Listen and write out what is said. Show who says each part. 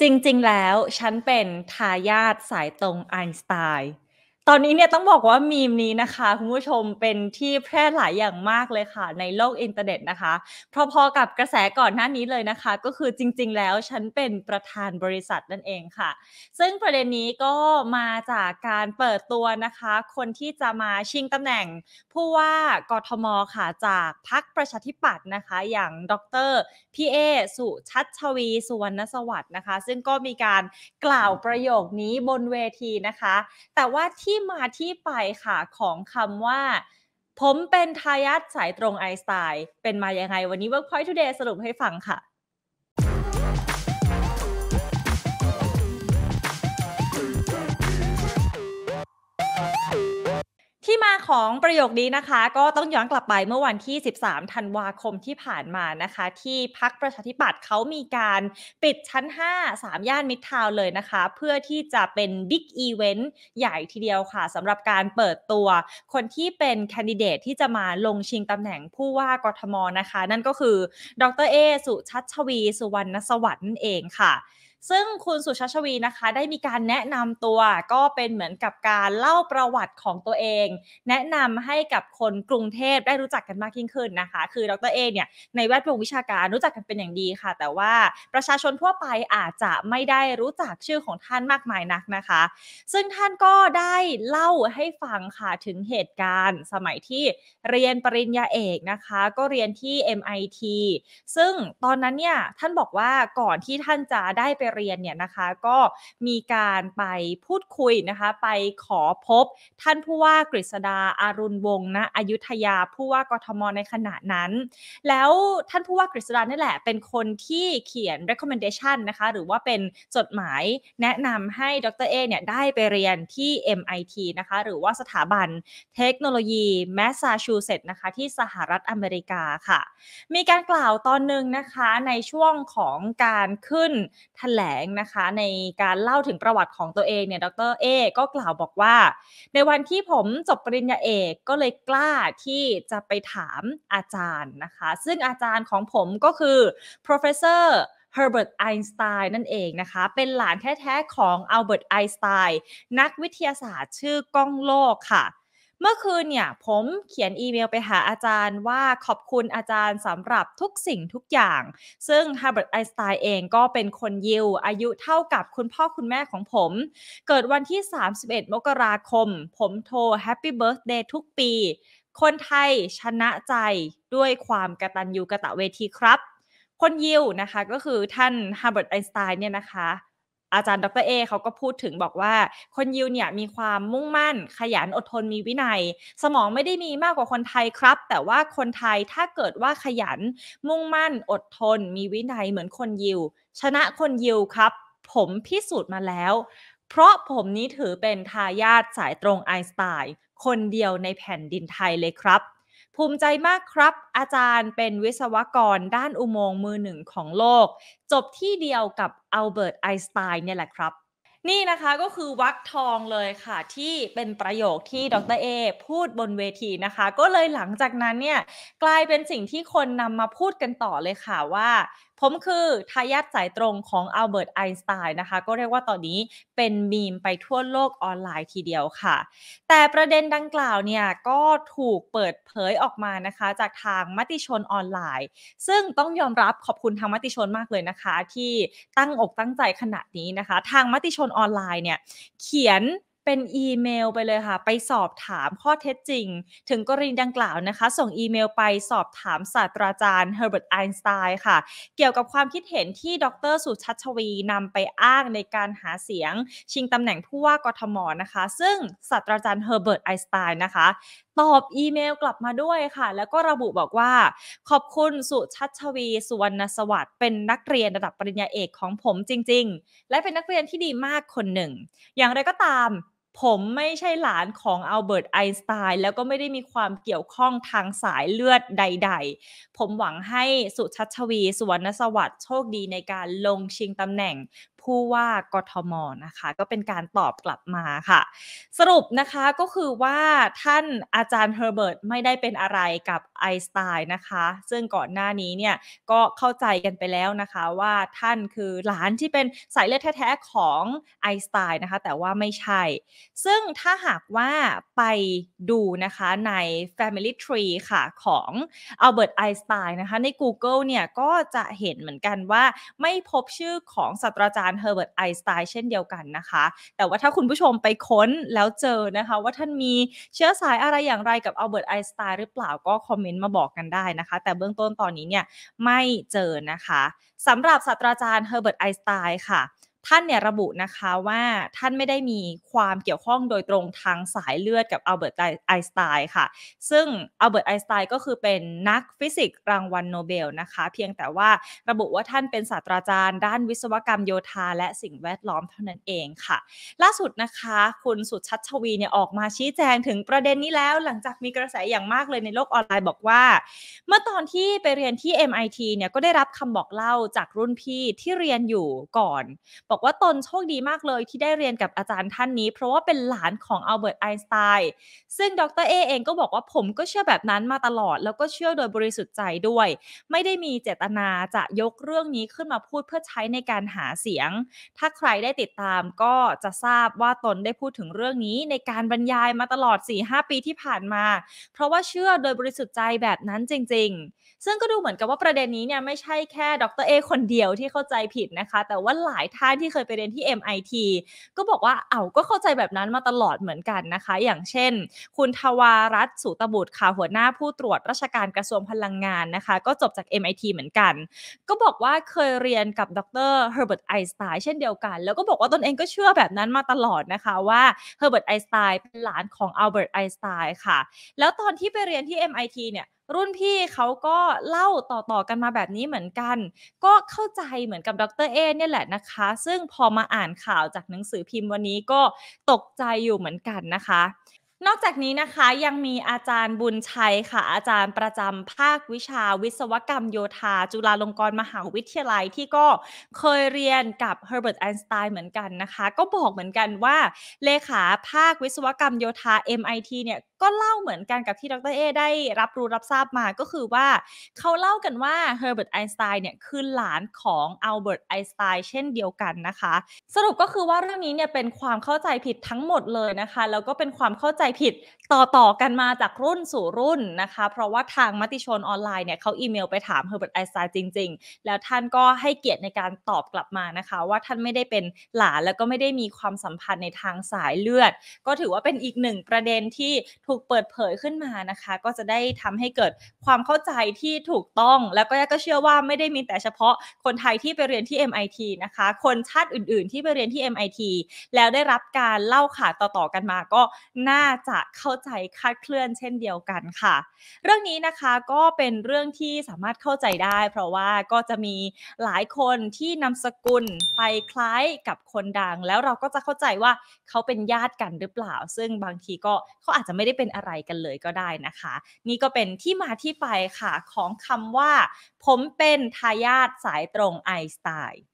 Speaker 1: จริงๆ แล้วฉันเป็นทายาทสายตรงไอน์สไตน์ตอนนี้เนี่ยต้องบอกว่ามีมนี้นะคะ คุณผู้ชมเป็นที่แพร่หลายอย่างมากเลยค่ะ ในโลกอินเทอร์เน็ตนะคะ พอๆกับกระแสก่อนหน้านี้เลยนะคะ ก็คือจริงๆแล้ว ฉันเป็นประธานบริษัทนั่นเองค่ะ ซึ่งประเด็นนี้ก็มาจากการเปิดตัวนะคะ คนที่จะมาชิงตำแหน่งผู้ว่ากทมค่ะ จากพรรคประชาธิปัตย์นะคะ อย่างดรพี่เอสุชัชวีสุวรรณสวัสดิ์นะคะ ซึ่งก็มีการกล่าวประโยคนี้บนเวทีนะคะ แต่ว่าที่ที่มาที่ไปค่ะ ของคำว่า ผมเป็นทายาทสายตรงไอสไตล์ เป็นมายังไง วันนี้ w o r ร Point t o ท a เดสรุปให้ฟังค่ะที่มาของประโยคนี้นะคะก็ต้องย้อนกลับไปเมื่อวันที่ 13 ธันวาคมที่ผ่านมานะคะ ที่พักประชาธิปัตย์เขามีการปิดชั้น5 3ย่านมิดทาวเลยนะคะ เพื่อที่จะเป็นบิ๊กอีเวนต์ใหญ่ทีเดียวค่ะสำหรับการเปิดตัวคนที่เป็นแคนดิเดตที่จะมาลงชิงตำแหน่งผู้ว่ากทมนะคะ นั่นก็คือ ดร เอสุชัชวีสุวรรณสวัสดิ์นั่นเองค่ะซึ่งคุณสุชาชวีนะคะ ได้มีการแนะนำตัวก็เป็นเหมือนกับการเล่าประวัติของตัวเอง แนะนำให้กับคนกรุงเทพได้รู้จักกันมากยิ่งขึ้นนะคะ คือดรเอเนี่ยในแวดวงวิชาการรู้จักกันเป็นอย่างดีค่ะ แต่ว่าประชาชนทั่วไปอาจจะไม่ได้รู้จักชื่อของท่านมากมายนักนะคะ ซึ่งท่านก็ได้เล่าให้ฟังค่ะถึงเหตุการณ์ สมัยที่เรียนปริญญาเอกนะคะ ก็เรียนที่ MIT ซึ่งตอนนั้นเนี่ยท่านบอกว่าก่อนที่ท่านจะได้ไปเรียนเนี่ยนะคะก็มีการไปพูดคุยนะคะ ไปขอพบท่านผู้ว่ากฤษดาอารุณวงศ์นะอยุธยาผู้ว่ากทมในขณะนั้น แล้วท่านผู้ว่ากฤษดานี่แหละ เป็นคนที่เขียน recommendation นะคะหรือว่าเป็นจดหมายแนะนำให้ดรเอเนี่ยได้ไปเรียนที่ MIT นะคะหรือว่าสถาบันเทคโนโลยีแมสซาชูเซตส์นะคะที่สหรัฐอเมริกาค่ะ มีการกล่าวตอนหนึ่งนะคะ ในช่วงของการขึ้นแลงนะคะในการเล่าถึงประวัติของตัวเองเนี่ย ดรเอก็กล่าวบอกว่า ในวันที่ผมจบปริญญาเอกก็เลยกล้าที่จะไปถามอาจารย์นะคะ ซึ่งอาจารย์ของผมก็คือ professor Herbert Einstein นั่นเองนะคะ เป็นหลานแท้ๆของ Albert Einstein นักวิทยาศาสตร์ชื่อก้องโลกค่ะเมื่อคืนเนี่ยผมเขียนอีเมลไปหาอาจารย์ว่าขอบคุณอาจารย์สำหรับทุกสิ่งทุกอย่าง ซึ่งฮาร์บิร์ตไอสไตน์เองก็เป็นคนยิว อายุเท่ากับคุณพ่อคุณแม่ของผม เกิดวันที่ 31 มกราคม ผมโทรแฮปปี้เบิร์ธเดย์ทุกปี คนไทย ชนะใจด้วยความกระตันยูกระตะเวทีครับ คนยิวนะคะก็คือท่านฮาร์บิร์ตไอสไตน์เนี่ยนะคะอาจารย์ดรเอเขาก็พูดถึงบอกว่า คนยิวเนี่ยมีความมุ่งมั่น ขยันอดทนมีวินัย สมองไม่ได้มีมากกว่าคนไทยครับ แต่ว่าคนไทยถ้าเกิดว่าขยัน มุ่งมั่นอดทน มีวินัยเหมือนคนยิว ชนะคนยิวครับ ผมพิสูจน์มาแล้ว เพราะผมนี้ถือเป็นทายาทสายตรงไอน์สไตน์คนเดียวในแผ่นดินไทยเลยครับภูมิใจมากครับอาจารย์เป็นวิศวกรด้านอุโมงค์มือหนึ่งของโลก จบที่เดียวกับอัลเบิร์ตไอน์สไตน์เนี่ยแหละครับ นี่นะคะก็คือวักทองเลยค่ะที่เป็นประโยคที่ดรเอพูดบนเวทีนะคะ ก็เลยหลังจากนั้นเนี่ย กลายเป็นสิ่งที่คนนำมาพูดกันต่อเลยค่ะว่าผมคือทายาทสายตรงของอัลเบิร์ตไอน์สไตน์นะคะ ก็เรียกว่าตอนนี้เป็นมีมไปทั่วโลกออนไลน์ทีเดียวค่ะ แต่ประเด็นดังกล่าวเนี่ยก็ถูกเปิดเผยออกมานะคะ จากทางมติชนออนไลน์ ซึ่งต้องยอมรับขอบคุณทางมติชนมากเลยนะคะ ที่ตั้งอกตั้งใจขนาดนี้นะคะ ทางมติชนออนไลน์เนี่ยเขียนเป็นอีเมลไปเลยค่ะ ไปสอบถามข้อเท็จจริง ถึงกรณีดังกล่าวนะคะ ส่งอีเมลไปสอบถามศาสตราจารย์เฮอร์เบิร์ตไอน์สไตน์ค่ะ เกี่ยวกับความคิดเห็นที่ดรสุชัชวีนำไปอ้างในการหาเสียง ชิงตำแหน่งผู้ว่ากทมนะคะ ซึ่งศาสตราจารย์เฮอร์เบิร์ตไอน์สไตน์นะคะ ตอบอีเมลกลับมาด้วยค่ะ แล้วก็ระบุบอกว่า ขอบคุณสุชัชวีสุวรรณสวัสดิ์เป็นนักเรียนระดับปริญญาเอกของผมจริง ๆ และเป็นนักเรียนที่ดีมากคนหนึ่ง อย่างไรก็ตามผมไม่ใช่หลานของอัลเบิร์ตไอน์สไตน์แล้วก็ไม่ได้มีความเกี่ยวข้องทางสายเลือดใดๆ ผมหวังให้สุชัชวีสุวรรณสวัสดิ์โชคดีในการลงชิงตำแหน่งผู้ว่ากทมนะคะก็เป็นการตอบกลับมาค่ะ สรุปนะคะก็คือว่าท่านอาจารย์เฮอร์เบิร์ตไม่ได้เป็นอะไรกับ ไอสไตน์นะคะ ซึ่งก่อนหน้านี้เนี่ยก็เข้าใจกันไปแล้วนะคะว่าท่านคือ หลานที่เป็นสายเลือดแท้ๆของ ไอสไตน์นะคะแต่ว่าไม่ใช่ ซึ่งถ้าหากว่าไปดูนะคะใน Family Tree ค่ะของอัลเบิร์ตไอสไตน์นะคะ ใน Google เนี่ยก็จะเห็นเหมือนกันว่าไม่พบชื่อของศาสตราจารเฮอร์เบิร์ตไอน์สไตน์เช่นเดียวกันนะคะ แต่ว่าถ้าคุณผู้ชมไปค้นแล้วเจอนะคะ ว่าท่านมีเชื้อสายอะไรอย่างไรกับอัลเบิร์ตไอน์สไตน์หรือเปล่าก็คอมเมนต์มาบอกกันได้นะคะ แต่เบื้องต้นตอนนี้เนี่ยไม่เจอนะคะสำหรับศาสตราจารย์เฮอร์เบิร์ตไอน์สไตน์ค่ะท่านเนี่ยระบุนะคะว่าท่านไม่ได้มีความเกี่ยวข้องโดยตรงทางสายเลือดกับอัลเบิร์ตไอน์สไตน์ค่ะ ซึ่งอัลเบิร์ตไอน์สไตน์ก็คือเป็นนักฟิสิกส์รางวัลโนเบลนะคะ เพียงแต่ว่าระบุว่าท่านเป็นศาสตราจารย์ด้านวิศวกรรมโยธาและสิ่งแวดล้อมเท่านั้นเองค่ะ ล่าสุดนะคะคุณสุดชัชวีเนี่ยออกมาชี้แจงถึงประเด็นนี้แล้วหลังจากมีกระแสอย่างมากเลยในโลกออนไลน์บอกว่า เมื่อตอนที่ไปเรียนที่ MIT เนี่ยก็ได้รับคำบอกเล่าจากรุ่นพี่ที่เรียนอยู่ก่อนบอกอกว่าตนโชคดีมากเลยที่ได้เรียนกับอาจารย์ท่านนี้เพราะว่าเป็นหลานของอัลเบิร์ตไอน์สไตน์ซึ่งดรเอเองก็บอกว่าผมก็เชื่อแบบนั้นมาตลอดแล้วก็เชื่อโดยบริสุทธิ์ใจด้วย ไม่ได้มีเจตนาจะยกเรื่องนี้ขึ้นมาพูดเพื่อใช้ในการหาเสียง ถ้าใครได้ติดตามก็จะทราบว่าตนได้พูดถึงเรื่องนี้ในการบรรยายมาตลอด 4-5 ปีที่ผ่านมา เพราะว่าเชื่อโดยบริสุทธิ์ใจแบบนั้นจริง ๆ ซึ่งก็ดูเหมือนกับว่าประเด็นนี้เนี่ยไม่ใช่แค่ดรเอคนเดียวที่เข้าใจผิดนะคะ แต่ว่าหลายท่านทีที่เคยไปเรียนที่ MIT ก็บอกว่า เอาก็เข้าใจแบบนั้นมาตลอดเหมือนกันนะคะ อย่างเช่น คุณทวารัตสุตบุตรค่ะหัวหน้าผู้ตรวจราชการกระทรวงพลังงานนะคะ ก็จบจาก MIT เหมือนกัน ก็บอกว่าเคยเรียนกับดรเฮอร์เบิร์ตไอน์สไตน์เช่นเดียวกัน แล้วก็บอกว่าตนเองก็เชื่อแบบนั้นมาตลอดนะคะว่า เฮอร์เบิร์ตไอน์สไตน์เป็นหลานของอัลเบิร์ตไอน์สไตน์ค่ะ แล้วตอนที่ไปเรียนที่ MIT เนี่ยรุ่นพี่เขาก็เล่าต่อๆกันมาแบบนี้เหมือนกัน ก็เข้าใจเหมือนกับดรเอเนี่ยแหละนะคะ ซึ่งพอมาอ่านข่าวจากหนังสือพิมพ์วันนี้ก็ตกใจอยู่เหมือนกันนะคะนอกจากนี้นะคะยังมีอาจารย์บุญชัยค่ะอาจารย์ประจำภาควิชาวิศวกรรมโยธา จุฬาลงกรณ์มหาวิทยาลัยที่ก็เคยเรียนกับเฮอร์เบิร์ตไอน์สไตน์เหมือนกันนะคะ ก็บอกเหมือนกันว่า เลขาภาควิศวกรรมโยธา MIT เนี่ยก็เล่าเหมือนกันกับที่ดรเอ ได้รับรู้รับทราบมาก็คือว่าเขาเล่ากันว่าเฮอร์เบิร์ตไอน์สไตน์เนี่ยคือหลานของอัลเบิร์ตไอน์สไตน์เช่นเดียวกันนะคะ สรุปก็คือว่าเรื่องนี้เนี่ยเป็นความเข้าใจผิดทั้งหมดเลยนะคะแล้วก็เป็นความเข้าใจผิดต่อต่อกันมาจากรุ่นสู่รุ่นนะคะ เพราะว่าทางมติชนออนไลน์เนี่ยเขาอีเมลไปถามเฮอร์เบิร์ตไอ์สไตน์จริงๆ แล้วท่านก็ให้เกียรติในการตอบกลับมานะคะ ว่าท่านไม่ได้เป็นหลานแล้วก็ไม่ได้มีความสัมพันธ์ในทางสายเลือด ก็ถือว่าเป็นอีกหนึ่งประเด็นที่ถูกเปิดเผยขึ้นมานะคะ ก็จะได้ทำให้เกิดความเข้าใจที่ถูกต้อง แล้วก็ยก็เชื่อว่าไม่ได้มีแต่เฉพาะคนไทยที่ไปเรียนที่ MIT นะคะคนชาติอื่นๆที่ไปเรียนที่ MIT แล้วได้รับการเล่าข่าวต่อๆกันมา ก็น่าจะเข้าใจคาดเคลื่อนเช่นเดียวกันค่ะ เรื่องนี้นะคะก็เป็นเรื่องที่สามารถเข้าใจได้ เพราะว่าก็จะมีหลายคนที่นำสกุลไปคล้ายกับคนดัง แล้วเราก็จะเข้าใจว่าเขาเป็นญาติกันหรือเปล่า ซึ่งบางทีก็เขาอาจจะไม่ได้เป็นอะไรกันเลยก็ได้นะคะ นี่ก็เป็นที่มาที่ไปค่ะของคำว่า ผมเป็นทายาทสายตรงไอสไตล์